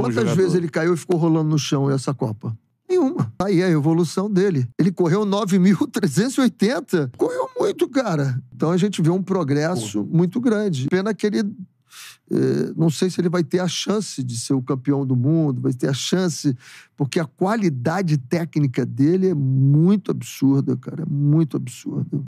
Quantas jogador. vezes ele caiu e ficou rolando no chão essa Copa? Nenhuma. Aí é a evolução dele. Ele correu 9.380. Correu muito, cara. Então a gente vê um progresso muito grande. Pena que ele. Eh, não sei se ele vai ter a chance de ser o campeão do mundo, vai ter a chance, porque a qualidade técnica dele é muito absurda, cara. É muito absurda.